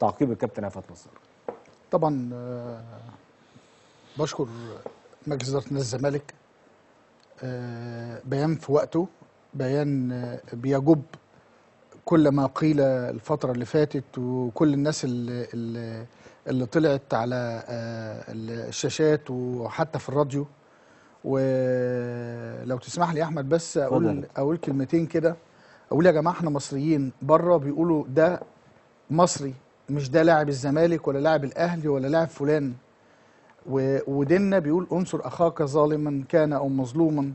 تعقيب الكابتن عفت نصر طبعا آه، بشكر مجلس اداره نادي الزمالك آه، بيان في وقته بيان آه، بيجب كل ما قيل الفتره اللي فاتت وكل الناس اللي, اللي اللي طلعت على الشاشات وحتى في الراديو ولو تسمح لي احمد بس اقول اقول كلمتين كده اقول يا جماعه احنا مصريين بره بيقولوا ده مصري مش ده لاعب الزمالك ولا لاعب الاهلي ولا لاعب فلان وديننا بيقول انصر اخاك ظالما كان او مظلوما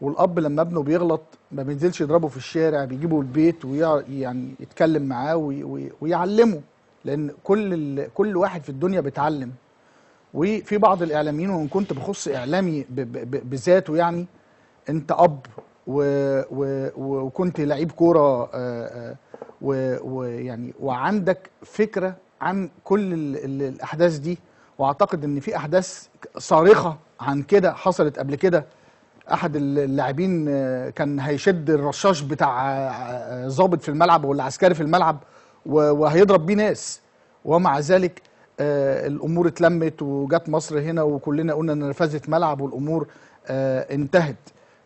والاب لما ابنه بيغلط ما بينزلش يضربه في الشارع بيجيبه البيت ويعني يتكلم معاه ويعلمه لان كل كل واحد في الدنيا بيتعلم وفي بعض الاعلاميين وان كنت بخص اعلامي بذاته يعني انت اب و و وكنت لعيب كوره يعني وعندك فكره عن كل الـ الـ الاحداث دي واعتقد ان في احداث صارخه عن كده حصلت قبل كده احد اللاعبين آه، كان هيشد الرشاش بتاع ظابط آه، آه، في الملعب ولا عسكري في الملعب وهيضرب بيه ناس ومع ذلك الامور اتلمت وجت مصر هنا وكلنا قلنا ان نرفزت ملعب والامور انتهت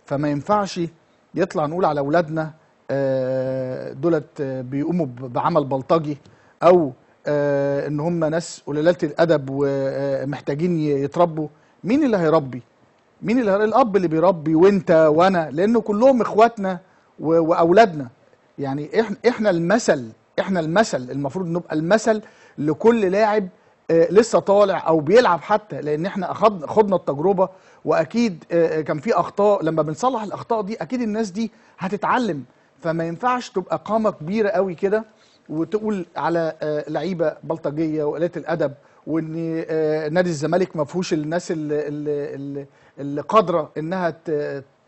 فما ينفعش يطلع نقول على اولادنا آه، دولت آه، بيقوموا بعمل بلطجي او آه، ان هم ناس قليله الادب ومحتاجين يتربوا مين اللي هيربي مين اللي هيربي؟ الاب اللي بيربي وانت وانا لان كلهم اخواتنا واولادنا يعني احنا احنا المثل احنا المثل المفروض نبقى المثل لكل لاعب لسه طالع او بيلعب حتى لان احنا اخذنا خدنا التجربه واكيد كان في اخطاء لما بنصلح الاخطاء دي اكيد الناس دي هتتعلم فما ينفعش تبقى قامه كبيره قوي كده وتقول على آه، لعيبه بلطجيه وقلة الادب وان آه، نادي الزمالك ما فيهوش الناس اللي, اللي, اللي قادره انها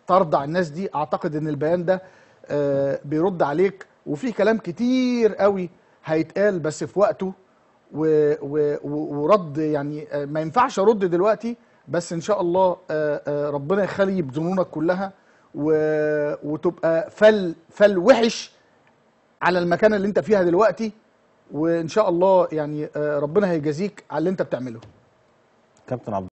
ترضع الناس دي اعتقد ان البيان ده آه، بيرد عليك وفي كلام كتير قوي هيتقال بس في وقته ورد يعني ما ينفعش ارد دلوقتي بس ان شاء الله ربنا يخلي بظنونك كلها و... وتبقى فل فل وحش على المكانه اللي انت فيها دلوقتي وان شاء الله يعني آه، ربنا هيجازيك على اللي انت بتعمله كابتن عبد